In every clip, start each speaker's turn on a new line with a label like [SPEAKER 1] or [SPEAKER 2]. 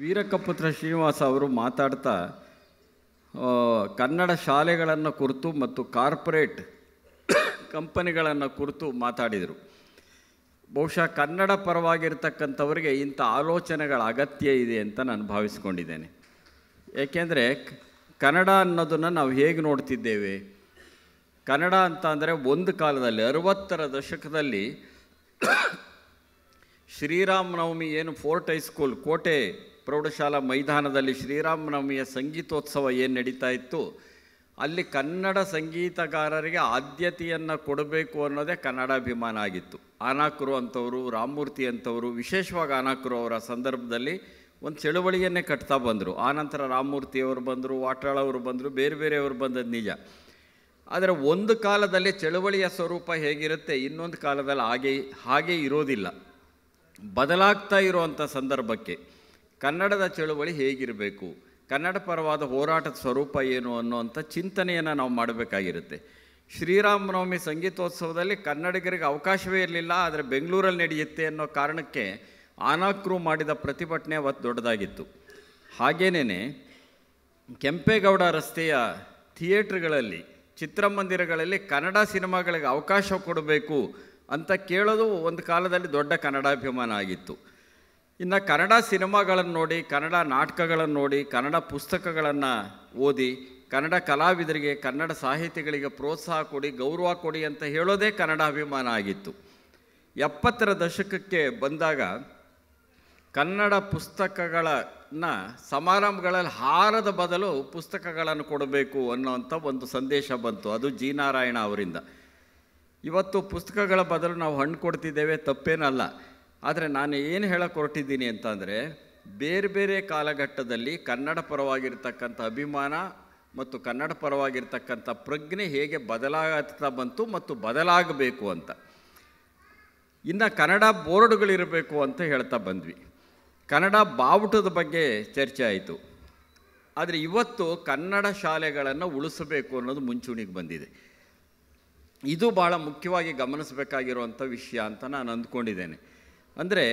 [SPEAKER 1] ವೀರಕಪುತ್ರ ಶ್ರೀನಿವಾಸ ಅವರು ಮಾತಾಡ್ತಾ ಕನ್ನಡ ಶಾಲೆಗಳನ್ನು ಕುರಿತು ಮತ್ತು ಕಾರ್ಪೊರೇಟ್ ಕಂಪನಿಗಳನ್ನು ಕುರಿತು ಮಾತಾಡಿದರು ಬಹುಶಃ ಕನ್ನಡ ಪರವಾಗಿರ್ತಕ್ಕಂಥವರಿಗೆ ಇಂಥ ಆಲೋಚನೆಗಳ ಅಗತ್ಯ ಇದೆ ಅಂತ ನಾನು ಭಾವಿಸ್ಕೊಂಡಿದ್ದೇನೆ ಏಕೆಂದರೆ ಕನ್ನಡ ಅನ್ನೋದನ್ನು ನಾವು ಹೇಗೆ ನೋಡ್ತಿದ್ದೇವೆ ಕನ್ನಡ ಅಂತ ಅಂದರೆ ಒಂದು ಕಾಲದಲ್ಲಿ ಅರುವತ್ತರ ದಶಕದಲ್ಲಿ ಶ್ರೀರಾಮನವಮಿ ಏನು ಫೋರ್ಟ್ ಹೈಸ್ಕೂಲ್ ಕೋಟೆ ಪ್ರೌಢಶಾಲಾ ಮೈದಾನದಲ್ಲಿ ಶ್ರೀರಾಮನವಮಿಯ ಸಂಗೀತೋತ್ಸವ ಏನು ನಡೀತಾ ಇತ್ತು ಅಲ್ಲಿ ಕನ್ನಡ ಸಂಗೀತಗಾರರಿಗೆ ಆದ್ಯತೆಯನ್ನು ಕೊಡಬೇಕು ಅನ್ನೋದೇ ಕನ್ನಡಾಭಿಮಾನ ಆಗಿತ್ತು ಆನಾಕುರು ಅಂಥವರು ರಾಮಮೂರ್ತಿ ಅಂಥವರು ವಿಶೇಷವಾಗಿ ಆನಾಕುರು ಅವರ ಸಂದರ್ಭದಲ್ಲಿ ಒಂದು ಚಳುವಳಿಯನ್ನೇ ಕಟ್ತಾ ಬಂದರು ಆನಂತರ ರಾಮಮೂರ್ತಿಯವರು ಬಂದರು ವಾಟಾಳವರು ಬಂದರು ಬೇರೆ ಬೇರೆಯವರು ಬಂದದ್ದು ನಿಜ ಆದರೆ ಒಂದು ಕಾಲದಲ್ಲಿ ಚಳುವಳಿಯ ಸ್ವರೂಪ ಹೇಗಿರುತ್ತೆ ಇನ್ನೊಂದು ಕಾಲದಲ್ಲಿ ಹಾಗೆ ಹಾಗೆ ಇರೋದಿಲ್ಲ ಬದಲಾಗ್ತಾ ಇರುವಂಥ ಸಂದರ್ಭಕ್ಕೆ ಕನ್ನಡದ ಚಳುವಳಿ ಹೇಗಿರಬೇಕು ಕನ್ನಡ ಪರವಾದ ಹೋರಾಟದ ಸ್ವರೂಪ ಏನು ಅನ್ನುವಂಥ ಚಿಂತನೆಯನ್ನು ನಾವು ಮಾಡಬೇಕಾಗಿರುತ್ತೆ ಶ್ರೀರಾಮನವಮಿ ಸಂಗೀತೋತ್ಸವದಲ್ಲಿ ಕನ್ನಡಿಗರಿಗೆ ಅವಕಾಶವೇ ಇರಲಿಲ್ಲ ಆದರೆ ಬೆಂಗಳೂರಲ್ಲಿ ನಡೆಯುತ್ತೆ ಅನ್ನೋ ಕಾರಣಕ್ಕೆ ಆನಾಕ್ರು ಮಾಡಿದ ಪ್ರತಿಭಟನೆ ಅವತ್ತು ದೊಡ್ಡದಾಗಿತ್ತು ಹಾಗೇನೇ ಕೆಂಪೇಗೌಡ ರಸ್ತೆಯ ಥಿಯೇಟ್ರ್ಗಳಲ್ಲಿ ಚಿತ್ರಮಂದಿರಗಳಲ್ಲಿ ಕನ್ನಡ ಸಿನಿಮಾಗಳಿಗೆ ಅವಕಾಶ ಕೊಡಬೇಕು ಅಂತ ಕೇಳೋದು ಒಂದು ಕಾಲದಲ್ಲಿ ದೊಡ್ಡ ಕನ್ನಡಾಭಿಮಾನ ಆಗಿತ್ತು ಇನ್ನು ಕನ್ನಡ ಸಿನಿಮಾಗಳನ್ನು ನೋಡಿ ಕನ್ನಡ ನಾಟಕಗಳನ್ನು ನೋಡಿ ಕನ್ನಡ ಪುಸ್ತಕಗಳನ್ನು ಓದಿ ಕನ್ನಡ ಕಲಾವಿದರಿಗೆ ಕನ್ನಡ ಸಾಹಿತಿಗಳಿಗೆ ಪ್ರೋತ್ಸಾಹ ಕೊಡಿ ಗೌರವ ಕೊಡಿ ಅಂತ ಹೇಳೋದೇ ಕನ್ನಡ ಅಭಿಮಾನ ಆಗಿತ್ತು ಎಪ್ಪತ್ತರ ದಶಕಕ್ಕೆ ಬಂದಾಗ ಕನ್ನಡ ಪುಸ್ತಕಗಳನ್ನು ಸಮಾರಂಭಗಳಲ್ಲಿ ಹಾರದ ಬದಲು ಪುಸ್ತಕಗಳನ್ನು ಕೊಡಬೇಕು ಅನ್ನೋವಂಥ ಒಂದು ಸಂದೇಶ ಬಂತು ಅದು ಜಿ ನಾರಾಯಣ ಅವರಿಂದ ಇವತ್ತು ಪುಸ್ತಕಗಳ ಬದಲು ನಾವು ಹಣ್ಣು ಕೊಡ್ತಿದ್ದೇವೆ ತಪ್ಪೇನಲ್ಲ ಆದರೆ ನಾನು ಏನು ಹೇಳಕ್ಕೆ ಹೊರಟಿದ್ದೀನಿ ಅಂತಂದರೆ ಬೇರೆ ಬೇರೆ ಕಾಲಘಟ್ಟದಲ್ಲಿ ಕನ್ನಡ ಪರವಾಗಿರ್ತಕ್ಕಂಥ ಅಭಿಮಾನ ಮತ್ತು ಕನ್ನಡ ಪರವಾಗಿರ್ತಕ್ಕಂಥ ಪ್ರಜ್ಞೆ ಹೇಗೆ ಬದಲಾಗ್ತಾ ಬಂತು ಮತ್ತು ಬದಲಾಗಬೇಕು ಅಂತ ಇನ್ನು ಕನ್ನಡ ಬೋರ್ಡ್ಗಳಿರಬೇಕು ಅಂತ ಹೇಳ್ತಾ ಬಂದ್ವಿ ಕನ್ನಡ ಬಾವುಟದ ಬಗ್ಗೆ ಚರ್ಚೆ ಆಯಿತು ಆದರೆ ಇವತ್ತು ಕನ್ನಡ ಶಾಲೆಗಳನ್ನು ಉಳಿಸಬೇಕು ಅನ್ನೋದು ಮುಂಚೂಣಿಗೆ ಬಂದಿದೆ ಇದು ಭಾಳ ಮುಖ್ಯವಾಗಿ ಗಮನಿಸಬೇಕಾಗಿರುವಂಥ ವಿಷಯ ಅಂತ ನಾನು ಅಂದ್ಕೊಂಡಿದ್ದೇನೆ ಅಂದರೆ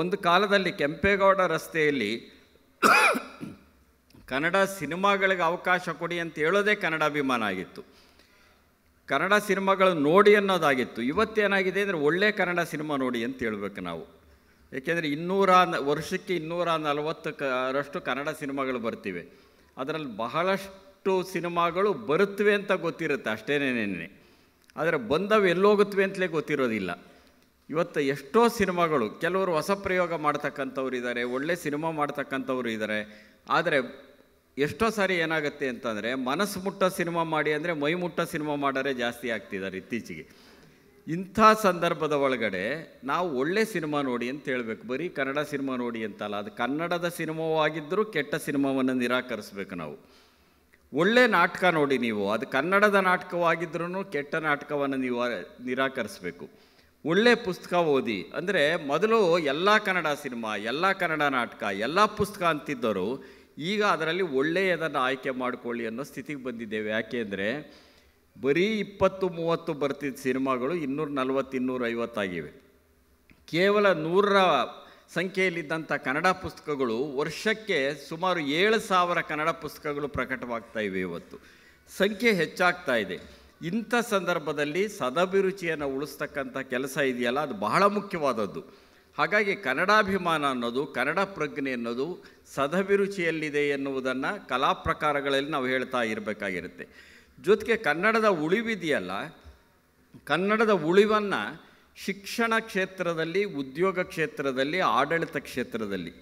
[SPEAKER 1] ಒಂದು ಕಾಲದಲ್ಲಿ ಕೆಂಪೇಗೌಡ ರಸ್ತೆಯಲ್ಲಿ ಕನ್ನಡ ಸಿನಿಮಾಗಳಿಗೆ ಅವಕಾಶ ಕೊಡಿ ಅಂತ ಹೇಳೋದೇ ಅಭಿಮಾನ ಆಗಿತ್ತು ಕನ್ನಡ ಸಿನಿಮಾಗಳು ನೋಡಿ ಅನ್ನೋದಾಗಿತ್ತು ಇವತ್ತೇನಾಗಿದೆ ಅಂದರೆ ಒಳ್ಳೆ ಕನ್ನಡ ಸಿನಿಮಾ ನೋಡಿ ಅಂತ ಹೇಳಬೇಕು ನಾವು ಏಕೆಂದರೆ ಇನ್ನೂರ ವರ್ಷಕ್ಕೆ ಇನ್ನೂರ ನಲವತ್ತು ರಷ್ಟು ಕನ್ನಡ ಸಿನಿಮಾಗಳು ಬರ್ತಿವೆ ಅದರಲ್ಲಿ ಬಹಳಷ್ಟು ಸಿನಿಮಾಗಳು ಬರುತ್ತವೆ ಅಂತ ಗೊತ್ತಿರುತ್ತೆ ಅಷ್ಟೇನೇನೇನೆ ಆದರೆ ಬಂದವು ಎಲ್ಲೋಗುತ್ತವೆ ಅಂತಲೇ ಗೊತ್ತಿರೋದಿಲ್ಲ ಇವತ್ತು ಎಷ್ಟೋ ಸಿನಿಮಾಗಳು ಕೆಲವರು ಹೊಸ ಪ್ರಯೋಗ ಮಾಡ್ತಕ್ಕಂಥವ್ರು ಇದ್ದಾರೆ ಒಳ್ಳೆ ಸಿನಿಮಾ ಮಾಡ್ತಕ್ಕಂಥವ್ರು ಇದ್ದಾರೆ ಆದರೆ ಎಷ್ಟೋ ಸಾರಿ ಏನಾಗುತ್ತೆ ಅಂತಂದರೆ ಮನಸ್ಸು ಮುಟ್ಟ ಸಿನಿಮಾ ಮಾಡಿ ಅಂದರೆ ಮೈ ಮುಟ್ಟ ಸಿನಿಮಾ ಮಾಡೋರೆ ಜಾಸ್ತಿ ಆಗ್ತಿದ್ದಾರೆ ಇತ್ತೀಚೆಗೆ ಇಂಥ ಸಂದರ್ಭದ ಒಳಗಡೆ ನಾವು ಒಳ್ಳೆ ಸಿನಿಮಾ ನೋಡಿ ಅಂತ ಹೇಳಬೇಕು ಬರೀ ಕನ್ನಡ ಸಿನಿಮಾ ನೋಡಿ ಅಂತಲ್ಲ ಅದು ಕನ್ನಡದ ಸಿನಿಮಾವಾಗಿದ್ದರೂ ಕೆಟ್ಟ ಸಿನಿಮಾವನ್ನು ನಿರಾಕರಿಸಬೇಕು ನಾವು ಒಳ್ಳೆ ನಾಟಕ ನೋಡಿ ನೀವು ಅದು ಕನ್ನಡದ ನಾಟಕವಾಗಿದ್ರೂ ಕೆಟ್ಟ ನಾಟಕವನ್ನು ನೀವು ನಿರಾಕರಿಸಬೇಕು ಒಳ್ಳೆ ಪುಸ್ತಕ ಓದಿ ಅಂದರೆ ಮೊದಲು ಎಲ್ಲ ಕನ್ನಡ ಸಿನಿಮಾ ಎಲ್ಲ ಕನ್ನಡ ನಾಟಕ ಎಲ್ಲ ಪುಸ್ತಕ ಅಂತಿದ್ದವರು ಈಗ ಅದರಲ್ಲಿ ಒಳ್ಳೆಯದನ್ನು ಆಯ್ಕೆ ಮಾಡಿಕೊಳ್ಳಿ ಅನ್ನೋ ಸ್ಥಿತಿಗೆ ಬಂದಿದ್ದೇವೆ ಅಂದರೆ ಬರೀ ಇಪ್ಪತ್ತು ಮೂವತ್ತು ಬರ್ತಿದ್ದ ಸಿನಿಮಾಗಳು ಇನ್ನೂರ ನಲ್ವತ್ತು ಇನ್ನೂರೈವತ್ತಾಗಿವೆ ಕೇವಲ ನೂರರ ಸಂಖ್ಯೆಯಲ್ಲಿದ್ದಂಥ ಕನ್ನಡ ಪುಸ್ತಕಗಳು ವರ್ಷಕ್ಕೆ ಸುಮಾರು ಏಳು ಸಾವಿರ ಕನ್ನಡ ಪುಸ್ತಕಗಳು ಪ್ರಕಟವಾಗ್ತಾ ಇವೆ ಇವತ್ತು ಸಂಖ್ಯೆ ಹೆಚ್ಚಾಗ್ತಾ ಇದೆ ಇಂಥ ಸಂದರ್ಭದಲ್ಲಿ ಸದಭಿರುಚಿಯನ್ನು ಉಳಿಸ್ತಕ್ಕಂಥ ಕೆಲಸ ಇದೆಯಲ್ಲ ಅದು ಬಹಳ ಮುಖ್ಯವಾದದ್ದು ಹಾಗಾಗಿ ಕನ್ನಡಾಭಿಮಾನ ಅನ್ನೋದು ಕನ್ನಡ ಪ್ರಜ್ಞೆ ಅನ್ನೋದು ಸದಭಿರುಚಿಯಲ್ಲಿದೆ ಎನ್ನುವುದನ್ನು ಕಲಾ ಪ್ರಕಾರಗಳಲ್ಲಿ ನಾವು ಹೇಳ್ತಾ ಇರಬೇಕಾಗಿರುತ್ತೆ ಜೊತೆಗೆ ಕನ್ನಡದ ಉಳಿವಿದೆಯಲ್ಲ ಕನ್ನಡದ ಉಳಿವನ್ನು ಶಿಕ್ಷಣ ಕ್ಷೇತ್ರದಲ್ಲಿ ಉದ್ಯೋಗ ಕ್ಷೇತ್ರದಲ್ಲಿ ಆಡಳಿತ ಕ್ಷೇತ್ರದಲ್ಲಿ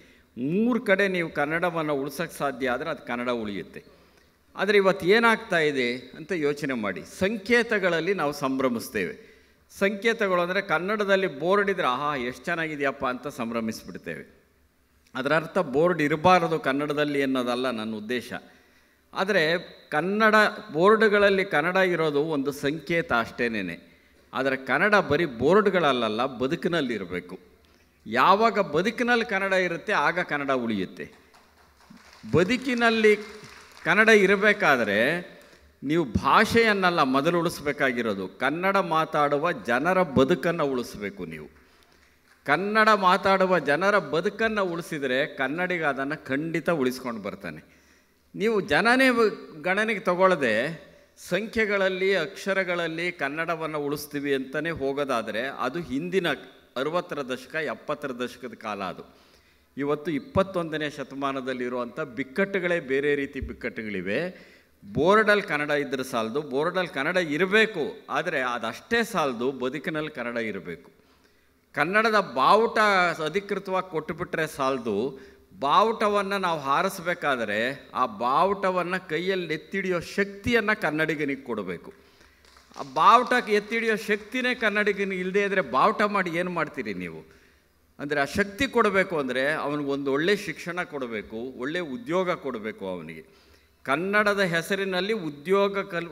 [SPEAKER 1] ಮೂರು ಕಡೆ ನೀವು ಕನ್ನಡವನ್ನು ಉಳಿಸೋಕ್ಕೆ ಸಾಧ್ಯ ಆದರೆ ಅದು ಕನ್ನಡ ಉಳಿಯುತ್ತೆ ಆದರೆ ಇವತ್ತು ಏನಾಗ್ತಾ ಇದೆ ಅಂತ ಯೋಚನೆ ಮಾಡಿ ಸಂಕೇತಗಳಲ್ಲಿ ನಾವು ಸಂಭ್ರಮಿಸ್ತೇವೆ ಸಂಕೇತಗಳು ಅಂದರೆ ಕನ್ನಡದಲ್ಲಿ ಬೋರ್ಡ್ ಇದ್ರೆ ಆಹಾ ಎಷ್ಟು ಚೆನ್ನಾಗಿದೆಯಪ್ಪ ಅಂತ ಸಂಭ್ರಮಿಸ್ಬಿಡ್ತೇವೆ ಅದರ ಅರ್ಥ ಬೋರ್ಡ್ ಇರಬಾರದು ಕನ್ನಡದಲ್ಲಿ ಅನ್ನೋದಲ್ಲ ನನ್ನ ಉದ್ದೇಶ ಆದರೆ ಕನ್ನಡ ಬೋರ್ಡ್ಗಳಲ್ಲಿ ಕನ್ನಡ ಇರೋದು ಒಂದು ಸಂಕೇತ ಅಷ್ಟೇನೇ ಆದರೆ ಕನ್ನಡ ಬರೀ ಬೋರ್ಡ್ಗಳಲ್ಲ ಬದುಕಿನಲ್ಲಿರಬೇಕು ಯಾವಾಗ ಬದುಕಿನಲ್ಲಿ ಕನ್ನಡ ಇರುತ್ತೆ ಆಗ ಕನ್ನಡ ಉಳಿಯುತ್ತೆ ಬದುಕಿನಲ್ಲಿ ಕನ್ನಡ ಇರಬೇಕಾದರೆ ನೀವು ಭಾಷೆಯನ್ನೆಲ್ಲ ಮೊದಲು ಉಳಿಸ್ಬೇಕಾಗಿರೋದು ಕನ್ನಡ ಮಾತಾಡುವ ಜನರ ಬದುಕನ್ನು ಉಳಿಸ್ಬೇಕು ನೀವು ಕನ್ನಡ ಮಾತಾಡುವ ಜನರ ಬದುಕನ್ನು ಉಳಿಸಿದರೆ ಕನ್ನಡಿಗ ಅದನ್ನು ಖಂಡಿತ ಉಳಿಸ್ಕೊಂಡು ಬರ್ತಾನೆ ನೀವು ಜನನೇ ಗಣನೆಗೆ ತಗೊಳ್ಳದೆ ಸಂಖ್ಯೆಗಳಲ್ಲಿ ಅಕ್ಷರಗಳಲ್ಲಿ ಕನ್ನಡವನ್ನು ಉಳಿಸ್ತೀವಿ ಅಂತಲೇ ಹೋಗೋದಾದರೆ ಅದು ಹಿಂದಿನ ಅರುವತ್ತರ ದಶಕ ಎಪ್ಪತ್ತರ ದಶಕದ ಕಾಲ ಅದು ಇವತ್ತು ಇಪ್ಪತ್ತೊಂದನೇ ಶತಮಾನದಲ್ಲಿರುವಂಥ ಬಿಕ್ಕಟ್ಟುಗಳೇ ಬೇರೆ ರೀತಿ ಬಿಕ್ಕಟ್ಟುಗಳಿವೆ ಬೋರ್ಡಲ್ಲಿ ಕನ್ನಡ ಇದ್ದರೆ ಸಾಲದು ಬೋರ್ಡಲ್ಲಿ ಕನ್ನಡ ಇರಬೇಕು ಆದರೆ ಅದಷ್ಟೇ ಸಾಲದು ಬದುಕಿನಲ್ಲಿ ಕನ್ನಡ ಇರಬೇಕು ಕನ್ನಡದ ಬಾವುಟ ಅಧಿಕೃತವಾಗಿ ಕೊಟ್ಟುಬಿಟ್ರೆ ಸಾಲದು ಬಾವುಟವನ್ನು ನಾವು ಹಾರಿಸ್ಬೇಕಾದರೆ ಆ ಬಾವುಟವನ್ನು ಕೈಯಲ್ಲಿ ಎತ್ತಿಡಿಯೋ ಶಕ್ತಿಯನ್ನು ಕನ್ನಡಿಗನಿಗೆ ಕೊಡಬೇಕು ಆ ಬಾವುಟಕ್ಕೆ ಎತ್ತಿಡಿಯೋ ಶಕ್ತಿನೇ ಕನ್ನಡಿಗನಿಗೆ ಇಲ್ಲದೇ ಇದ್ದರೆ ಬಾವುಟ ಮಾಡಿ ಏನು ಮಾಡ್ತೀರಿ ನೀವು ಅಂದರೆ ಆ ಶಕ್ತಿ ಕೊಡಬೇಕು ಅಂದರೆ ಒಂದು ಒಳ್ಳೆಯ ಶಿಕ್ಷಣ ಕೊಡಬೇಕು ಒಳ್ಳೆಯ ಉದ್ಯೋಗ ಕೊಡಬೇಕು ಅವನಿಗೆ ಕನ್ನಡದ ಹೆಸರಿನಲ್ಲಿ ಉದ್ಯೋಗ ಕಲ್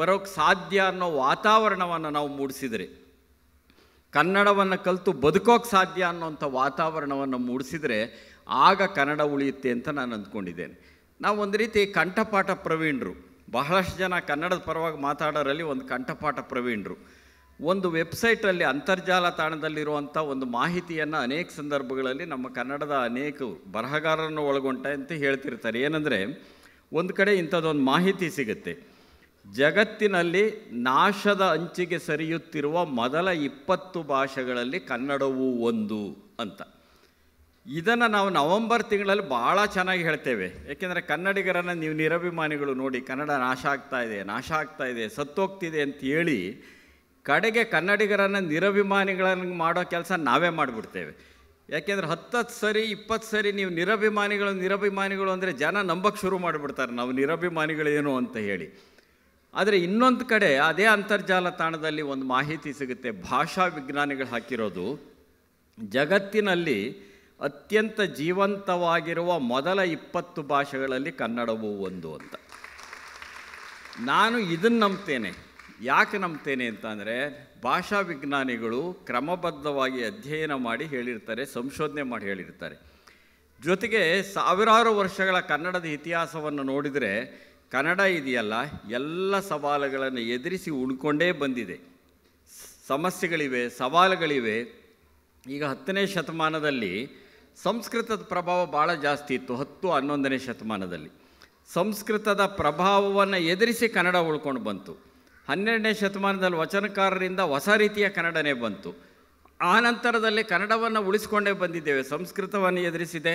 [SPEAKER 1] ಬರೋಕ್ಕೆ ಸಾಧ್ಯ ಅನ್ನೋ ವಾತಾವರಣವನ್ನು ನಾವು ಮೂಡಿಸಿದರೆ ಕನ್ನಡವನ್ನು ಕಲಿತು ಬದುಕೋಕ್ಕೆ ಸಾಧ್ಯ ಅನ್ನೋಂಥ ವಾತಾವರಣವನ್ನು ಮೂಡಿಸಿದರೆ ಆಗ ಕನ್ನಡ ಉಳಿಯುತ್ತೆ ಅಂತ ನಾನು ಅಂದ್ಕೊಂಡಿದ್ದೇನೆ ನಾವು ಒಂದು ರೀತಿ ಕಂಠಪಾಠ ಪ್ರವೀಣರು ಬಹಳಷ್ಟು ಜನ ಕನ್ನಡದ ಪರವಾಗಿ ಮಾತಾಡೋರಲ್ಲಿ ಒಂದು ಕಂಠಪಾಠ ಪ್ರವೀಣರು ಒಂದು ವೆಬ್ಸೈಟಲ್ಲಿ ಅಂತರ್ಜಾಲ ತಾಣದಲ್ಲಿರುವಂಥ ಒಂದು ಮಾಹಿತಿಯನ್ನು ಅನೇಕ ಸಂದರ್ಭಗಳಲ್ಲಿ ನಮ್ಮ ಕನ್ನಡದ ಅನೇಕ ಬರಹಗಾರರನ್ನು ಒಳಗೊಂಡ ಅಂತ ಹೇಳ್ತಿರ್ತಾರೆ ಏನಂದರೆ ಒಂದು ಕಡೆ ಇಂಥದ್ದೊಂದು ಮಾಹಿತಿ ಸಿಗುತ್ತೆ ಜಗತ್ತಿನಲ್ಲಿ ನಾಶದ ಅಂಚಿಗೆ ಸರಿಯುತ್ತಿರುವ ಮೊದಲ ಇಪ್ಪತ್ತು ಭಾಷೆಗಳಲ್ಲಿ ಕನ್ನಡವೂ ಒಂದು ಅಂತ ಇದನ್ನು ನಾವು ನವಂಬರ್ ತಿಂಗಳಲ್ಲಿ ಭಾಳ ಚೆನ್ನಾಗಿ ಹೇಳ್ತೇವೆ ಏಕೆಂದರೆ ಕನ್ನಡಿಗರನ್ನು ನೀವು ನಿರಭಿಮಾನಿಗಳು ನೋಡಿ ಕನ್ನಡ ನಾಶ ಆಗ್ತಾ ಇದೆ ನಾಶ ಆಗ್ತಾ ಇದೆ ಸತ್ತೋಗ್ತಿದೆ ಅಂತ ಹೇಳಿ ಕಡೆಗೆ ಕನ್ನಡಿಗರನ್ನು ನಿರಭಿಮಾನಿಗಳನ್ನು ಮಾಡೋ ಕೆಲಸ ನಾವೇ ಮಾಡಿಬಿಡ್ತೇವೆ ಯಾಕೆಂದರೆ ಹತ್ತತ್ತು ಸರಿ ಇಪ್ಪತ್ತು ಸರಿ ನೀವು ನಿರಭಿಮಾನಿಗಳು ನಿರಭಿಮಾನಿಗಳು ಅಂದರೆ ಜನ ನಂಬಕ್ಕೆ ಶುರು ಮಾಡಿಬಿಡ್ತಾರೆ ನಾವು ನಿರಭಿಮಾನಿಗಳೇನು ಅಂತ ಹೇಳಿ ಆದರೆ ಇನ್ನೊಂದು ಕಡೆ ಅದೇ ಅಂತರ್ಜಾಲ ತಾಣದಲ್ಲಿ ಒಂದು ಮಾಹಿತಿ ಸಿಗುತ್ತೆ ಭಾಷಾ ವಿಜ್ಞಾನಿಗಳು ಹಾಕಿರೋದು ಜಗತ್ತಿನಲ್ಲಿ ಅತ್ಯಂತ ಜೀವಂತವಾಗಿರುವ ಮೊದಲ ಇಪ್ಪತ್ತು ಭಾಷೆಗಳಲ್ಲಿ ಕನ್ನಡವೂ ಒಂದು ಅಂತ ನಾನು ಇದನ್ನು ನಂಬ್ತೇನೆ ಯಾಕೆ ನಂಬ್ತೇನೆ ಅಂತಂದರೆ ಭಾಷಾ ವಿಜ್ಞಾನಿಗಳು ಕ್ರಮಬದ್ಧವಾಗಿ ಅಧ್ಯಯನ ಮಾಡಿ ಹೇಳಿರ್ತಾರೆ ಸಂಶೋಧನೆ ಮಾಡಿ ಹೇಳಿರ್ತಾರೆ ಜೊತೆಗೆ ಸಾವಿರಾರು ವರ್ಷಗಳ ಕನ್ನಡದ ಇತಿಹಾಸವನ್ನು ನೋಡಿದರೆ ಕನ್ನಡ ಇದೆಯಲ್ಲ ಎಲ್ಲ ಸವಾಲುಗಳನ್ನು ಎದುರಿಸಿ ಉಳ್ಕೊಂಡೇ ಬಂದಿದೆ ಸಮಸ್ಯೆಗಳಿವೆ ಸವಾಲುಗಳಿವೆ ಈಗ ಹತ್ತನೇ ಶತಮಾನದಲ್ಲಿ ಸಂಸ್ಕೃತದ ಪ್ರಭಾವ ಭಾಳ ಜಾಸ್ತಿ ಇತ್ತು ಹತ್ತು ಹನ್ನೊಂದನೇ ಶತಮಾನದಲ್ಲಿ ಸಂಸ್ಕೃತದ ಪ್ರಭಾವವನ್ನು ಎದುರಿಸಿ ಕನ್ನಡ ಉಳ್ಕೊಂಡು ಬಂತು ಹನ್ನೆರಡನೇ ಶತಮಾನದಲ್ಲಿ ವಚನಕಾರರಿಂದ ಹೊಸ ರೀತಿಯ ಕನ್ನಡನೇ ಬಂತು ಆ ನಂತರದಲ್ಲಿ ಕನ್ನಡವನ್ನು ಉಳಿಸ್ಕೊಂಡೇ ಬಂದಿದ್ದೇವೆ ಸಂಸ್ಕೃತವನ್ನು ಎದುರಿಸಿದೆ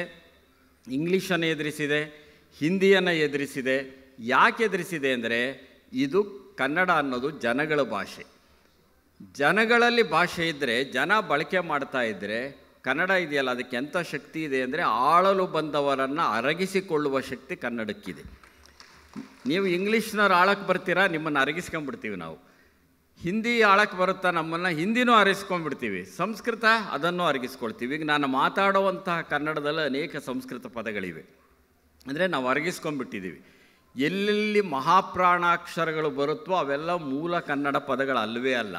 [SPEAKER 1] ಇಂಗ್ಲೀಷನ್ನು ಎದುರಿಸಿದೆ ಹಿಂದಿಯನ್ನು ಎದುರಿಸಿದೆ ಯಾಕೆ ಎದುರಿಸಿದೆ ಅಂದರೆ ಇದು ಕನ್ನಡ ಅನ್ನೋದು ಜನಗಳ ಭಾಷೆ ಜನಗಳಲ್ಲಿ ಭಾಷೆ ಇದ್ದರೆ ಜನ ಬಳಕೆ ಮಾಡ್ತಾ ಇದ್ದರೆ ಕನ್ನಡ ಇದೆಯಲ್ಲ ಅದಕ್ಕೆ ಎಂಥ ಶಕ್ತಿ ಇದೆ ಅಂದರೆ ಆಳಲು ಬಂದವರನ್ನು ಅರಗಿಸಿಕೊಳ್ಳುವ ಶಕ್ತಿ ಕನ್ನಡಕ್ಕಿದೆ ನೀವು ಇಂಗ್ಲೀಷ್ನವ್ರು ಆಳಕ್ಕೆ ಬರ್ತೀರಾ ನಿಮ್ಮನ್ನು ಅರಗಿಸ್ಕೊಂಡ್ಬಿಡ್ತೀವಿ ನಾವು ಹಿಂದಿ ಆಳಕ್ಕೆ ಬರುತ್ತಾ ನಮ್ಮನ್ನು ಹಿಂದಿನೂ ಅರಗಿಸ್ಕೊಂಡ್ಬಿಡ್ತೀವಿ ಸಂಸ್ಕೃತ ಅದನ್ನು ಅರಗಿಸ್ಕೊಳ್ತೀವಿ ಈಗ ನಾನು ಮಾತಾಡುವಂತಹ ಕನ್ನಡದಲ್ಲಿ ಅನೇಕ ಸಂಸ್ಕೃತ ಪದಗಳಿವೆ ಅಂದರೆ ನಾವು ಅರಗಿಸ್ಕೊಂಡ್ಬಿಟ್ಟಿದ್ದೀವಿ ಎಲ್ಲೆಲ್ಲಿ ಮಹಾಪ್ರಾಣಾಕ್ಷರಗಳು ಬರುತ್ತೋ ಅವೆಲ್ಲ ಮೂಲ ಕನ್ನಡ ಪದಗಳು ಅಲ್ಲವೇ ಅಲ್ಲ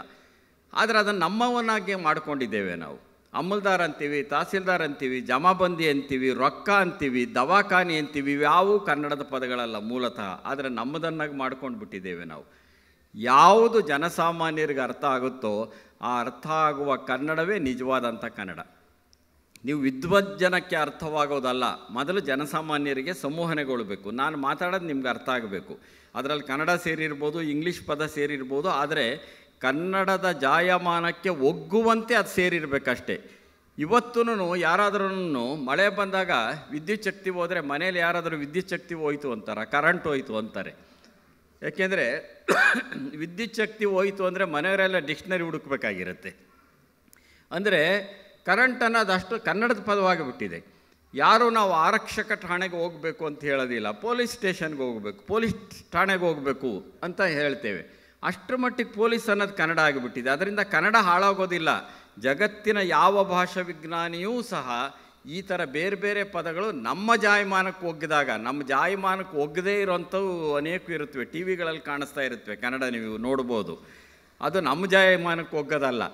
[SPEAKER 1] ಆದರೆ ಅದನ್ನು ನಮ್ಮವನ್ನಾಗಿ ಮಾಡಿಕೊಂಡಿದ್ದೇವೆ ನಾವು ಅಮಲ್ದಾರ್ ಅಂತೀವಿ ತಹಸೀಲ್ದಾರ್ ಅಂತೀವಿ ಜಮಾಬಂದಿ ಅಂತೀವಿ ರೊಕ್ಕ ಅಂತೀವಿ ದವಾಖಾನೆ ಅಂತೀವಿ ಇವ್ಯಾವೂ ಕನ್ನಡದ ಪದಗಳಲ್ಲ ಮೂಲತಃ ಆದರೆ ನಮ್ಮದನ್ನಾಗಿ ಮಾಡ್ಕೊಂಡು ಬಿಟ್ಟಿದ್ದೇವೆ ನಾವು ಯಾವುದು ಜನಸಾಮಾನ್ಯರಿಗೆ ಅರ್ಥ ಆಗುತ್ತೋ ಆ ಅರ್ಥ ಆಗುವ ಕನ್ನಡವೇ ನಿಜವಾದಂಥ ಕನ್ನಡ ನೀವು ವಿದ್ವಜ್ಜನಕ್ಕೆ ಅರ್ಥವಾಗೋದಲ್ಲ ಮೊದಲು ಜನಸಾಮಾನ್ಯರಿಗೆ ಸಂವಹನೆಗೊಳ್ಬೇಕು ನಾನು ಮಾತಾಡೋದು ನಿಮ್ಗೆ ಅರ್ಥ ಆಗಬೇಕು ಅದರಲ್ಲಿ ಕನ್ನಡ ಸೇರಿರ್ಬೋದು ಇಂಗ್ಲೀಷ್ ಪದ ಸೇರಿರ್ಬೋದು ಆದರೆ ಕನ್ನಡದ ಜಾಯಮಾನಕ್ಕೆ ಒಗ್ಗುವಂತೆ ಅದು ಸೇರಿರಬೇಕಷ್ಟೇ ಇವತ್ತೂ ಯಾರಾದ್ರೂ ಮಳೆ ಬಂದಾಗ ವಿದ್ಯುತ್ ಶಕ್ತಿ ಹೋದರೆ ಮನೇಲಿ ಯಾರಾದರೂ ವಿದ್ಯುತ್ ಶಕ್ತಿ ಹೋಯಿತು ಅಂತಾರೆ ಕರೆಂಟ್ ಹೋಯಿತು ಅಂತಾರೆ ಯಾಕೆಂದರೆ ವಿದ್ಯುತ್ ಶಕ್ತಿ ಹೋಯಿತು ಅಂದರೆ ಮನೆಯವರೆಲ್ಲ ಡಿಕ್ಷನರಿ ಹುಡುಕಬೇಕಾಗಿರುತ್ತೆ ಅಂದರೆ ಕರೆಂಟ್ ಅಷ್ಟು ಕನ್ನಡದ ಪದವಾಗಿಬಿಟ್ಟಿದೆ ಯಾರು ನಾವು ಆರಕ್ಷಕ ಠಾಣೆಗೆ ಹೋಗಬೇಕು ಅಂತ ಹೇಳೋದಿಲ್ಲ ಪೊಲೀಸ್ ಸ್ಟೇಷನ್ಗೆ ಹೋಗಬೇಕು ಪೊಲೀಸ್ ಠಾಣೆಗೆ ಹೋಗಬೇಕು ಅಂತ ಹೇಳ್ತೇವೆ ಅಷ್ಟರ ಮಟ್ಟಿಗೆ ಪೊಲೀಸ್ ಅನ್ನೋದು ಕನ್ನಡ ಆಗಿಬಿಟ್ಟಿದೆ ಅದರಿಂದ ಕನ್ನಡ ಹಾಳಾಗೋದಿಲ್ಲ ಜಗತ್ತಿನ ಯಾವ ಭಾಷಾ ವಿಜ್ಞಾನಿಯೂ ಸಹ ಈ ಥರ ಬೇರೆ ಬೇರೆ ಪದಗಳು ನಮ್ಮ ಜಾಯಮಾನಕ್ಕೆ ಒಗ್ಗಿದಾಗ ನಮ್ಮ ಜಾಯಮಾನಕ್ಕೆ ಒಗ್ಗದೇ ಇರೋಂಥವು ಅನೇಕ ಇರುತ್ತವೆ ಟಿ ವಿಗಳಲ್ಲಿ ಕಾಣಿಸ್ತಾ ಇರುತ್ತವೆ ಕನ್ನಡ ನೀವು ನೋಡ್ಬೋದು ಅದು ನಮ್ಮ ಜಾಯಮಾನಕ್ಕೆ ಒಗ್ಗೋದಲ್ಲ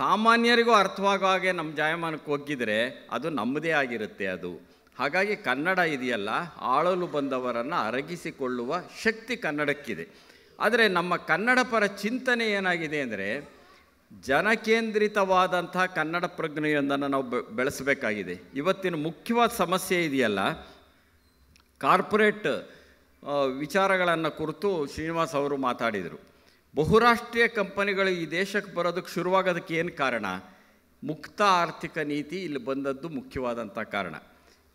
[SPEAKER 1] ಸಾಮಾನ್ಯರಿಗೂ ಅರ್ಥವಾಗೋ ಹಾಗೆ ನಮ್ಮ ಜಾಯಮಾನಕ್ಕೆ ಒಗ್ಗಿದರೆ ಅದು ನಮ್ಮದೇ ಆಗಿರುತ್ತೆ ಅದು ಹಾಗಾಗಿ ಕನ್ನಡ ಇದೆಯಲ್ಲ ಆಳಲು ಬಂದವರನ್ನು ಅರಗಿಸಿಕೊಳ್ಳುವ ಶಕ್ತಿ ಕನ್ನಡಕ್ಕಿದೆ ಆದರೆ ನಮ್ಮ ಕನ್ನಡ ಪರ ಚಿಂತನೆ ಏನಾಗಿದೆ ಅಂದರೆ ಜನಕೇಂದ್ರಿತವಾದಂಥ ಕನ್ನಡ ಪ್ರಜ್ಞೆಯೊಂದನ್ನು ನಾವು ಬೆಳೆಸಬೇಕಾಗಿದೆ ಇವತ್ತಿನ ಮುಖ್ಯವಾದ ಸಮಸ್ಯೆ ಇದೆಯಲ್ಲ ಕಾರ್ಪೊರೇಟ್ ವಿಚಾರಗಳನ್ನು ಕುರಿತು ಶ್ರೀನಿವಾಸ್ ಅವರು ಮಾತಾಡಿದರು ಬಹುರಾಷ್ಟ್ರೀಯ ಕಂಪನಿಗಳು ಈ ದೇಶಕ್ಕೆ ಬರೋದಕ್ಕೆ ಶುರುವಾಗೋದಕ್ಕೆ ಏನು ಕಾರಣ ಮುಕ್ತ ಆರ್ಥಿಕ ನೀತಿ ಇಲ್ಲಿ ಬಂದದ್ದು ಮುಖ್ಯವಾದಂಥ ಕಾರಣ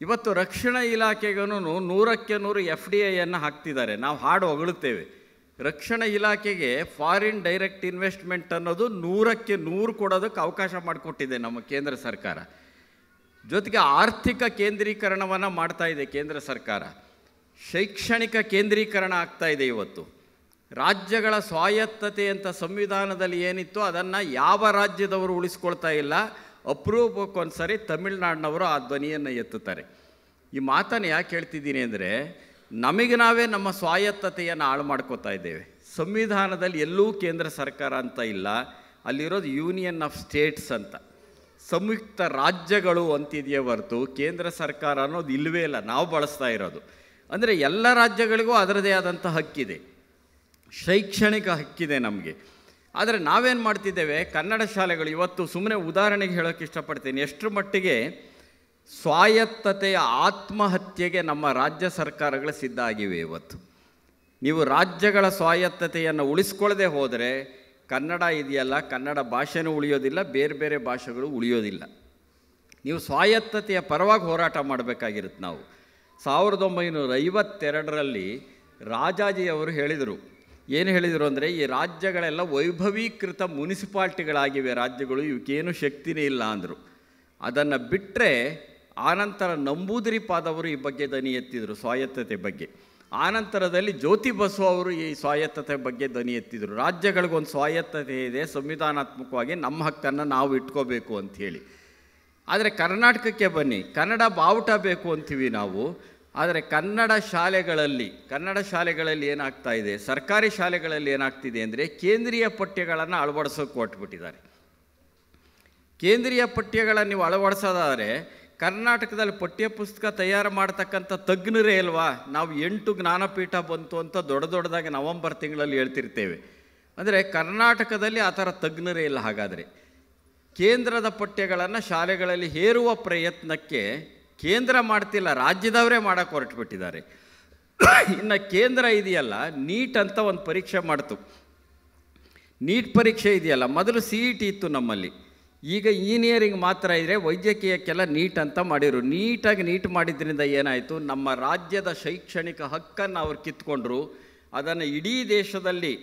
[SPEAKER 1] ಇವತ್ತು ರಕ್ಷಣಾ ಇಲಾಖೆಗೂ ನೂರಕ್ಕೆ ನೂರು ಎಫ್ ಡಿ ಐಯನ್ನು ಹಾಕ್ತಿದ್ದಾರೆ ನಾವು ಹಾಡು ಹೊಗಳುತ್ತೇವೆ ರಕ್ಷಣಾ ಇಲಾಖೆಗೆ ಫಾರಿನ್ ಡೈರೆಕ್ಟ್ ಇನ್ವೆಸ್ಟ್ಮೆಂಟ್ ಅನ್ನೋದು ನೂರಕ್ಕೆ ನೂರು ಕೊಡೋದಕ್ಕೆ ಅವಕಾಶ ಮಾಡಿಕೊಟ್ಟಿದೆ ನಮ್ಮ ಕೇಂದ್ರ ಸರ್ಕಾರ ಜೊತೆಗೆ ಆರ್ಥಿಕ ಕೇಂದ್ರೀಕರಣವನ್ನು ಮಾಡ್ತಾ ಇದೆ ಕೇಂದ್ರ ಸರ್ಕಾರ ಶೈಕ್ಷಣಿಕ ಕೇಂದ್ರೀಕರಣ ಆಗ್ತಾ ಇದೆ ಇವತ್ತು ರಾಜ್ಯಗಳ ಸ್ವಾಯತ್ತತೆ ಅಂತ ಸಂವಿಧಾನದಲ್ಲಿ ಏನಿತ್ತು ಅದನ್ನು ಯಾವ ರಾಜ್ಯದವರು ಉಳಿಸ್ಕೊಳ್ತಾ ಇಲ್ಲ ಸರಿ ತಮಿಳ್ನಾಡಿನವರು ಆ ಧ್ವನಿಯನ್ನು ಎತ್ತುತ್ತಾರೆ ಈ ಮಾತನ್ನು ಯಾಕೆ ಹೇಳ್ತಿದ್ದೀನಿ ಅಂದರೆ ನಮಗೆ ನಾವೇ ನಮ್ಮ ಸ್ವಾಯತ್ತತೆಯನ್ನು ಹಾಳು ಮಾಡ್ಕೋತಾ ಇದ್ದೇವೆ ಸಂವಿಧಾನದಲ್ಲಿ ಎಲ್ಲೂ ಕೇಂದ್ರ ಸರ್ಕಾರ ಅಂತ ಇಲ್ಲ ಅಲ್ಲಿರೋದು ಯೂನಿಯನ್ ಆಫ್ ಸ್ಟೇಟ್ಸ್ ಅಂತ ಸಂಯುಕ್ತ ರಾಜ್ಯಗಳು ಅಂತಿದೆಯೇ ಹೊರತು ಕೇಂದ್ರ ಸರ್ಕಾರ ಅನ್ನೋದು ಇಲ್ಲವೇ ಇಲ್ಲ ನಾವು ಬಳಸ್ತಾ ಇರೋದು ಅಂದರೆ ಎಲ್ಲ ರಾಜ್ಯಗಳಿಗೂ ಅದರದೇ ಆದಂಥ ಹಕ್ಕಿದೆ ಶೈಕ್ಷಣಿಕ ಹಕ್ಕಿದೆ ನಮಗೆ ಆದರೆ ನಾವೇನು ಮಾಡ್ತಿದ್ದೇವೆ ಕನ್ನಡ ಶಾಲೆಗಳು ಇವತ್ತು ಸುಮ್ಮನೆ ಉದಾಹರಣೆಗೆ ಹೇಳೋಕ್ಕೆ ಇಷ್ಟಪಡ್ತೀನಿ ಎಷ್ಟು ಮಟ್ಟಿಗೆ ಸ್ವಾಯತ್ತತೆಯ ಆತ್ಮಹತ್ಯೆಗೆ ನಮ್ಮ ರಾಜ್ಯ ಸರ್ಕಾರಗಳು ಸಿದ್ಧ ಆಗಿವೆ ಇವತ್ತು ನೀವು ರಾಜ್ಯಗಳ ಸ್ವಾಯತ್ತತೆಯನ್ನು ಉಳಿಸ್ಕೊಳ್ಳದೆ ಹೋದರೆ ಕನ್ನಡ ಇದೆಯಲ್ಲ ಕನ್ನಡ ಭಾಷೆನೂ ಉಳಿಯೋದಿಲ್ಲ ಬೇರೆ ಬೇರೆ ಭಾಷೆಗಳು ಉಳಿಯೋದಿಲ್ಲ ನೀವು ಸ್ವಾಯತ್ತತೆಯ ಪರವಾಗಿ ಹೋರಾಟ ಮಾಡಬೇಕಾಗಿರುತ್ತೆ ನಾವು ಸಾವಿರದ ಒಂಬೈನೂರ ಐವತ್ತೆರಡರಲ್ಲಿ ರಾಜಾಜಿಯವರು ಹೇಳಿದರು ಏನು ಹೇಳಿದರು ಅಂದರೆ ಈ ರಾಜ್ಯಗಳೆಲ್ಲ ವೈಭವೀಕೃತ ಮುನಿಸಿಪಾಲ್ಟಿಗಳಾಗಿವೆ ರಾಜ್ಯಗಳು ಇವಕ್ಕೇನು ಶಕ್ತಿನೇ ಇಲ್ಲ ಅಂದರು ಅದನ್ನು ಬಿಟ್ಟರೆ ಆನಂತರ ನಂಬೂದಿರಿ ಪಾದವರು ಈ ಬಗ್ಗೆ ದನಿ ಎತ್ತಿದರು ಸ್ವಾಯತ್ತತೆ ಬಗ್ಗೆ ಆನಂತರದಲ್ಲಿ ಜ್ಯೋತಿ ಬಸು ಅವರು ಈ ಸ್ವಾಯತ್ತತೆ ಬಗ್ಗೆ ದನಿ ಎತ್ತಿದರು ರಾಜ್ಯಗಳಿಗೊಂದು ಸ್ವಾಯತ್ತತೆ ಇದೆ ಸಂವಿಧಾನಾತ್ಮಕವಾಗಿ ನಮ್ಮ ಹಕ್ಕನ್ನು ನಾವು ಇಟ್ಕೋಬೇಕು ಅಂಥೇಳಿ ಆದರೆ ಕರ್ನಾಟಕಕ್ಕೆ ಬನ್ನಿ ಕನ್ನಡ ಬಾವುಟ ಬೇಕು ಅಂತೀವಿ ನಾವು ಆದರೆ ಕನ್ನಡ ಶಾಲೆಗಳಲ್ಲಿ ಕನ್ನಡ ಶಾಲೆಗಳಲ್ಲಿ ಏನಾಗ್ತಾ ಇದೆ ಸರ್ಕಾರಿ ಶಾಲೆಗಳಲ್ಲಿ ಏನಾಗ್ತಿದೆ ಅಂದರೆ ಕೇಂದ್ರೀಯ ಪಠ್ಯಗಳನ್ನು ಅಳವಡಿಸೋಕೆ ಕೊಟ್ಬಿಟ್ಟಿದ್ದಾರೆ ಕೇಂದ್ರೀಯ ಪಠ್ಯಗಳನ್ನು ನೀವು ಅಳವಡಿಸೋದಾದರೆ ಕರ್ನಾಟಕದಲ್ಲಿ ಪಠ್ಯಪುಸ್ತಕ ತಯಾರು ಮಾಡ್ತಕ್ಕಂಥ ತಜ್ಞರೇ ಅಲ್ವಾ ನಾವು ಎಂಟು ಜ್ಞಾನಪೀಠ ಬಂತು ಅಂತ ದೊಡ್ಡ ದೊಡ್ಡದಾಗಿ ನವಂಬರ್ ತಿಂಗಳಲ್ಲಿ ಹೇಳ್ತಿರ್ತೇವೆ ಅಂದರೆ ಕರ್ನಾಟಕದಲ್ಲಿ ಆ ಥರ ತಜ್ಞರೇ ಇಲ್ಲ ಹಾಗಾದರೆ ಕೇಂದ್ರದ ಪಠ್ಯಗಳನ್ನು ಶಾಲೆಗಳಲ್ಲಿ ಹೇರುವ ಪ್ರಯತ್ನಕ್ಕೆ ಕೇಂದ್ರ ಮಾಡ್ತಿಲ್ಲ ರಾಜ್ಯದವರೇ ಮಾಡೋಕ್ಕೆ ಬಿಟ್ಟಿದ್ದಾರೆ ಇನ್ನು ಕೇಂದ್ರ ಇದೆಯಲ್ಲ ನೀಟ್ ಅಂತ ಒಂದು ಪರೀಕ್ಷೆ ಮಾಡ್ತು ನೀಟ್ ಪರೀಕ್ಷೆ ಇದೆಯಲ್ಲ ಮೊದಲು ಸಿ ಇ ಟಿ ಇತ್ತು ನಮ್ಮಲ್ಲಿ ಈಗ ಇಂಜಿನಿಯರಿಂಗ್ ಮಾತ್ರ ಇದ್ದರೆ ವೈದ್ಯಕೀಯಕ್ಕೆಲ್ಲ ನೀಟ್ ಅಂತ ಮಾಡಿದರು ನೀಟಾಗಿ ನೀಟ್ ಮಾಡಿದ್ರಿಂದ ಏನಾಯಿತು ನಮ್ಮ ರಾಜ್ಯದ ಶೈಕ್ಷಣಿಕ ಹಕ್ಕನ್ನು ಅವ್ರು ಕಿತ್ಕೊಂಡ್ರು ಅದನ್ನು ಇಡೀ ದೇಶದಲ್ಲಿ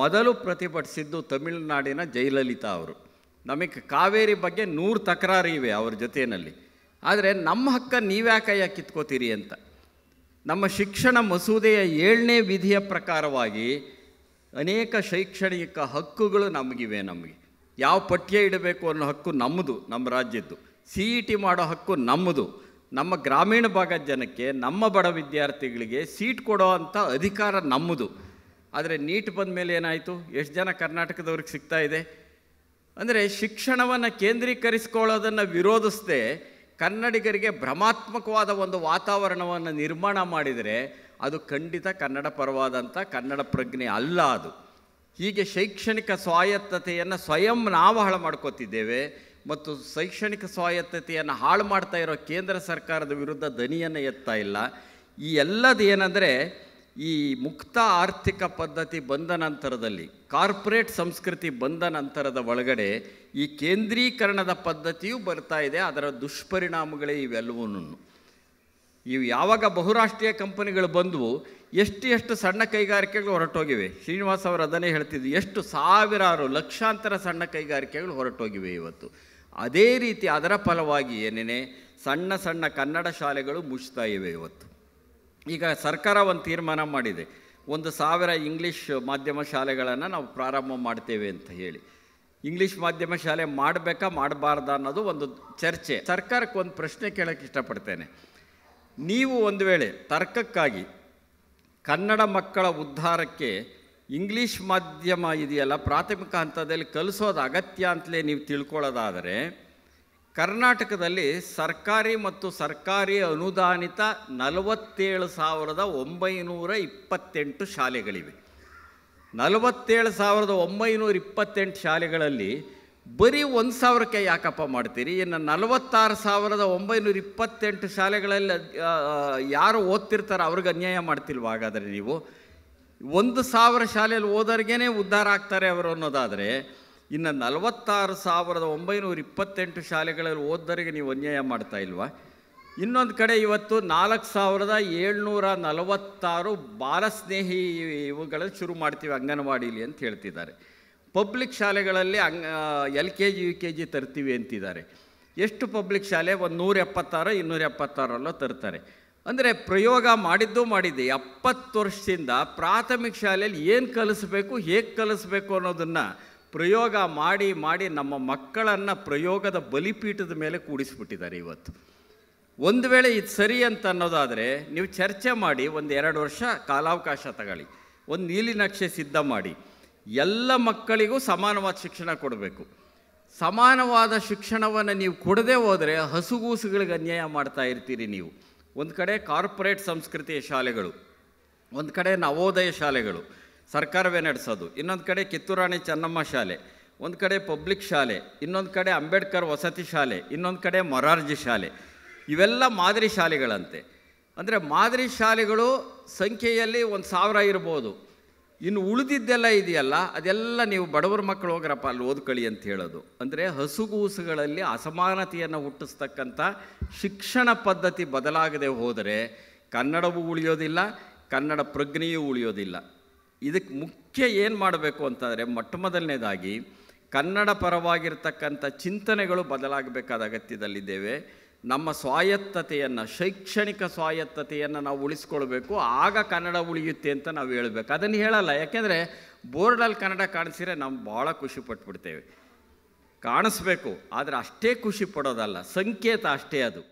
[SPEAKER 1] ಮೊದಲು ಪ್ರತಿಭಟಿಸಿದ್ದು ತಮಿಳುನಾಡಿನ ಜಯಲಲಿತಾ ಅವರು ನಮಗೆ ಕಾವೇರಿ ಬಗ್ಗೆ ನೂರು ತಕರಾರು ಇವೆ ಅವ್ರ ಜೊತೆಯಲ್ಲಿ ಆದರೆ ನಮ್ಮ ಹಕ್ಕನ್ನು ನೀವ್ಯಾಕಯ್ಯ ಕಿತ್ಕೋತೀರಿ ಅಂತ ನಮ್ಮ ಶಿಕ್ಷಣ ಮಸೂದೆಯ ಏಳನೇ ವಿಧಿಯ ಪ್ರಕಾರವಾಗಿ ಅನೇಕ ಶೈಕ್ಷಣಿಕ ಹಕ್ಕುಗಳು ನಮಗಿವೆ ನಮಗೆ ಯಾವ ಪಠ್ಯ ಇಡಬೇಕು ಅನ್ನೋ ಹಕ್ಕು ನಮ್ಮದು ನಮ್ಮ ರಾಜ್ಯದ್ದು ಸಿ ಇ ಟಿ ಮಾಡೋ ಹಕ್ಕು ನಮ್ಮದು ನಮ್ಮ ಗ್ರಾಮೀಣ ಭಾಗದ ಜನಕ್ಕೆ ನಮ್ಮ ಬಡ ವಿದ್ಯಾರ್ಥಿಗಳಿಗೆ ಸೀಟ್ ಕೊಡೋ ಅಂಥ ಅಧಿಕಾರ ನಮ್ಮದು ಆದರೆ ನೀಟ್ ಬಂದ ಮೇಲೆ ಏನಾಯಿತು ಎಷ್ಟು ಜನ ಕರ್ನಾಟಕದವ್ರಿಗೆ ಸಿಗ್ತಾ ಇದೆ ಅಂದರೆ ಶಿಕ್ಷಣವನ್ನು ಕೇಂದ್ರೀಕರಿಸ್ಕೊಳ್ಳೋದನ್ನು ವಿರೋಧಿಸದೆ ಕನ್ನಡಿಗರಿಗೆ ಭ್ರಮಾತ್ಮಕವಾದ ಒಂದು ವಾತಾವರಣವನ್ನು ನಿರ್ಮಾಣ ಮಾಡಿದರೆ ಅದು ಖಂಡಿತ ಕನ್ನಡ ಪರವಾದಂಥ ಕನ್ನಡ ಪ್ರಜ್ಞೆ ಅಲ್ಲ ಅದು ಹೀಗೆ ಶೈಕ್ಷಣಿಕ ಸ್ವಾಯತ್ತತೆಯನ್ನು ಸ್ವಯಂ ನಾವು ಹಾಳು ಮಾಡ್ಕೋತಿದ್ದೇವೆ ಮತ್ತು ಶೈಕ್ಷಣಿಕ ಸ್ವಾಯತ್ತತೆಯನ್ನು ಹಾಳು ಮಾಡ್ತಾ ಇರೋ ಕೇಂದ್ರ ಸರ್ಕಾರದ ವಿರುದ್ಧ ದನಿಯನ್ನು ಎತ್ತಾ ಇಲ್ಲ ಈ ಎಲ್ಲದೇನೆಂದರೆ ಈ ಮುಕ್ತ ಆರ್ಥಿಕ ಪದ್ಧತಿ ಬಂದ ನಂತರದಲ್ಲಿ ಕಾರ್ಪೊರೇಟ್ ಸಂಸ್ಕೃತಿ ಬಂದ ನಂತರದ ಒಳಗಡೆ ಈ ಕೇಂದ್ರೀಕರಣದ ಪದ್ಧತಿಯೂ ಬರ್ತಾ ಇದೆ ಅದರ ದುಷ್ಪರಿಣಾಮಗಳೇ ಇವೆಲ್ಲವೂ ಇವು ಯಾವಾಗ ಬಹುರಾಷ್ಟ್ರೀಯ ಕಂಪನಿಗಳು ಬಂದವು ಎಷ್ಟು ಎಷ್ಟು ಸಣ್ಣ ಕೈಗಾರಿಕೆಗಳು ಹೊರಟೋಗಿವೆ ಶ್ರೀನಿವಾಸ್ ಅವರು ಅದನ್ನೇ ಹೇಳ್ತಿದ್ವಿ ಎಷ್ಟು ಸಾವಿರಾರು ಲಕ್ಷಾಂತರ ಸಣ್ಣ ಕೈಗಾರಿಕೆಗಳು ಹೊರಟೋಗಿವೆ ಇವತ್ತು ಅದೇ ರೀತಿ ಅದರ ಫಲವಾಗಿ ಏನೇನೆ ಸಣ್ಣ ಸಣ್ಣ ಕನ್ನಡ ಶಾಲೆಗಳು ಮುಚ್ತಾ ಇವೆ ಇವತ್ತು ಈಗ ಸರ್ಕಾರ ಒಂದು ತೀರ್ಮಾನ ಮಾಡಿದೆ ಒಂದು ಸಾವಿರ ಇಂಗ್ಲೀಷ್ ಮಾಧ್ಯಮ ಶಾಲೆಗಳನ್ನು ನಾವು ಪ್ರಾರಂಭ ಮಾಡ್ತೇವೆ ಅಂತ ಹೇಳಿ ಇಂಗ್ಲೀಷ್ ಮಾಧ್ಯಮ ಶಾಲೆ ಮಾಡಬೇಕಾ ಮಾಡಬಾರ್ದ ಅನ್ನೋದು ಒಂದು ಚರ್ಚೆ ಸರ್ಕಾರಕ್ಕೆ ಒಂದು ಪ್ರಶ್ನೆ ಕೇಳೋಕ್ಕೆ ಇಷ್ಟಪಡ್ತೇನೆ ನೀವು ಒಂದು ವೇಳೆ ತರ್ಕಕ್ಕಾಗಿ ಕನ್ನಡ ಮಕ್ಕಳ ಉದ್ಧಾರಕ್ಕೆ ಇಂಗ್ಲೀಷ್ ಮಾಧ್ಯಮ ಇದೆಯಲ್ಲ ಪ್ರಾಥಮಿಕ ಹಂತದಲ್ಲಿ ಕಲಿಸೋದು ಅಗತ್ಯ ಅಂತಲೇ ನೀವು ತಿಳ್ಕೊಳ್ಳೋದಾದರೆ ಕರ್ನಾಟಕದಲ್ಲಿ ಸರ್ಕಾರಿ ಮತ್ತು ಸರ್ಕಾರಿ ಅನುದಾನಿತ ನಲವತ್ತೇಳು ಸಾವಿರದ ಒಂಬೈನೂರ ಇಪ್ಪತ್ತೆಂಟು ಶಾಲೆಗಳಿವೆ ನಲವತ್ತೇಳು ಸಾವಿರದ ಒಂಬೈನೂರ ಇಪ್ಪತ್ತೆಂಟು ಶಾಲೆಗಳಲ್ಲಿ ಬರೀ ಒಂದು ಸಾವಿರಕ್ಕೆ ಯಾಕಪ್ಪ ಮಾಡ್ತೀರಿ ಇನ್ನು ನಲವತ್ತಾರು ಸಾವಿರದ ಒಂಬೈನೂರ ಇಪ್ಪತ್ತೆಂಟು ಶಾಲೆಗಳಲ್ಲಿ ಯಾರು ಓದ್ತಿರ್ತಾರೆ ಅವ್ರಿಗೆ ಅನ್ಯಾಯ ಮಾಡ್ತಿಲ್ವ ಹಾಗಾದರೆ ನೀವು ಒಂದು ಸಾವಿರ ಶಾಲೆಯಲ್ಲಿ ಓದೋರಿಗೇ ಉದ್ಧಾರ ಆಗ್ತಾರೆ ಅವರು ಅನ್ನೋದಾದರೆ ಇನ್ನು ನಲವತ್ತಾರು ಸಾವಿರದ ಒಂಬೈನೂರ ಇಪ್ಪತ್ತೆಂಟು ಶಾಲೆಗಳಲ್ಲಿ ಓದೋರಿಗೆ ನೀವು ಅನ್ಯಾಯ ಮಾಡ್ತಾ ಇಲ್ವಾ ಇನ್ನೊಂದು ಕಡೆ ಇವತ್ತು ನಾಲ್ಕು ಸಾವಿರದ ಏಳ್ನೂರ ನಲವತ್ತಾರು ಬಾಲಸ್ನೇಹಿ ಇವುಗಳಲ್ಲಿ ಶುರು ಮಾಡ್ತೀವಿ ಅಂಗನವಾಡೀಲಿ ಅಂತ ಹೇಳ್ತಿದ್ದಾರೆ ಪಬ್ಲಿಕ್ ಶಾಲೆಗಳಲ್ಲಿ ಅಂಗ L K G U K G ತರ್ತೀವಿ ಅಂತಿದ್ದಾರೆ ಎಷ್ಟು ಪಬ್ಲಿಕ್ ಶಾಲೆ ಒಂದು ನೂರ ಎಪ್ಪತ್ತಾರೋ ಇನ್ನೂರ ಎಪ್ಪತ್ತಾರಲ್ಲೋ ತರ್ತಾರೆ ಅಂದರೆ ಪ್ರಯೋಗ ಮಾಡಿದ್ದು ಮಾಡಿದ್ದೆ ಎಪ್ಪತ್ತು ವರ್ಷದಿಂದ ಪ್ರಾಥಮಿಕ ಶಾಲೆಯಲ್ಲಿ ಏನು ಕಲಿಸ್ಬೇಕು ಹೇಗೆ ಕಲಿಸ್ಬೇಕು ಅನ್ನೋದನ್ನು ಪ್ರಯೋಗ ಮಾಡಿ ಮಾಡಿ ನಮ್ಮ ಮಕ್ಕಳನ್ನು ಪ್ರಯೋಗದ ಬಲಿಪೀಠದ ಮೇಲೆ ಕೂಡಿಸ್ಬಿಟ್ಟಿದ್ದಾರೆ ಇವತ್ತು ಒಂದು ವೇಳೆ ಇದು ಸರಿ ಅಂತ ಅನ್ನೋದಾದರೆ ನೀವು ಚರ್ಚೆ ಮಾಡಿ ಒಂದು ಎರಡು ವರ್ಷ ಕಾಲಾವಕಾಶ ತಗೊಳ್ಳಿ ಒಂದು ನೀಲಿನಕ್ಷೆ ಸಿದ್ಧ ಮಾಡಿ ಎಲ್ಲ ಮಕ್ಕಳಿಗೂ ಸಮಾನವಾದ ಶಿಕ್ಷಣ ಕೊಡಬೇಕು ಸಮಾನವಾದ ಶಿಕ್ಷಣವನ್ನು ನೀವು ಕೊಡದೇ ಹೋದರೆ ಹಸುಗೂಸುಗಳಿಗೆ ಅನ್ಯಾಯ ಮಾಡ್ತಾ ಇರ್ತೀರಿ ನೀವು ಒಂದು ಕಡೆ ಕಾರ್ಪೊರೇಟ್ ಸಂಸ್ಕೃತಿಯ ಶಾಲೆಗಳು ಒಂದು ಕಡೆ ನವೋದಯ ಶಾಲೆಗಳು ಸರ್ಕಾರವೇ ನಡೆಸೋದು ಇನ್ನೊಂದು ಕಡೆ ಕಿತ್ತೂರಾಣಿ ಚೆನ್ನಮ್ಮ ಶಾಲೆ ಒಂದು ಕಡೆ ಪಬ್ಲಿಕ್ ಶಾಲೆ ಇನ್ನೊಂದು ಕಡೆ ಅಂಬೇಡ್ಕರ್ ವಸತಿ ಶಾಲೆ ಇನ್ನೊಂದು ಕಡೆ ಮೊರಾರ್ಜಿ ಶಾಲೆ ಇವೆಲ್ಲ ಮಾದರಿ ಶಾಲೆಗಳಂತೆ ಅಂದರೆ ಮಾದರಿ ಶಾಲೆಗಳು ಸಂಖ್ಯೆಯಲ್ಲಿ ಒಂದು ಸಾವಿರ ಇರ್ಬೋದು ಇನ್ನು ಉಳಿದಿದ್ದೆಲ್ಲ ಇದೆಯಲ್ಲ ಅದೆಲ್ಲ ನೀವು ಬಡವರ ಮಕ್ಕಳು ಹೋಗ್ರಪ್ಪ ಅಲ್ಲಿ ಓದ್ಕೊಳ್ಳಿ ಅಂತ ಹೇಳೋದು ಅಂದರೆ ಹಸುಗೂಸುಗಳಲ್ಲಿ ಅಸಮಾನತೆಯನ್ನು ಹುಟ್ಟಿಸ್ತಕ್ಕಂಥ ಶಿಕ್ಷಣ ಪದ್ಧತಿ ಬದಲಾಗದೆ ಹೋದರೆ ಕನ್ನಡವೂ ಉಳಿಯೋದಿಲ್ಲ ಕನ್ನಡ ಪ್ರಜ್ಞೆಯೂ ಉಳಿಯೋದಿಲ್ಲ ಇದಕ್ಕೆ ಮುಖ್ಯ ಏನು ಮಾಡಬೇಕು ಅಂತಂದರೆ ಮೊಟ್ಟ ಮೊದಲನೇದಾಗಿ ಕನ್ನಡ ಪರವಾಗಿರ್ತಕ್ಕಂಥ ಚಿಂತನೆಗಳು ಬದಲಾಗಬೇಕಾದ ಅಗತ್ಯದಲ್ಲಿದ್ದೇವೆ ನಮ್ಮ ಸ್ವಾಯತ್ತತೆಯನ್ನು ಶೈಕ್ಷಣಿಕ ಸ್ವಾಯತ್ತತೆಯನ್ನು ನಾವು ಉಳಿಸ್ಕೊಳ್ಬೇಕು ಆಗ ಕನ್ನಡ ಉಳಿಯುತ್ತೆ ಅಂತ ನಾವು ಹೇಳಬೇಕು ಅದನ್ನು ಹೇಳಲ್ಲ ಯಾಕೆಂದರೆ ಬೋರ್ಡಲ್ಲಿ ಕನ್ನಡ ಕಾಣಿಸಿದ್ರೆ ನಾವು ಭಾಳ ಖುಷಿ ಪಟ್ಬಿಡ್ತೇವೆ ಕಾಣಿಸ್ಬೇಕು ಆದರೆ ಅಷ್ಟೇ ಖುಷಿ ಪಡೋದಲ್ಲ ಸಂಕೇತ ಅಷ್ಟೇ ಅದು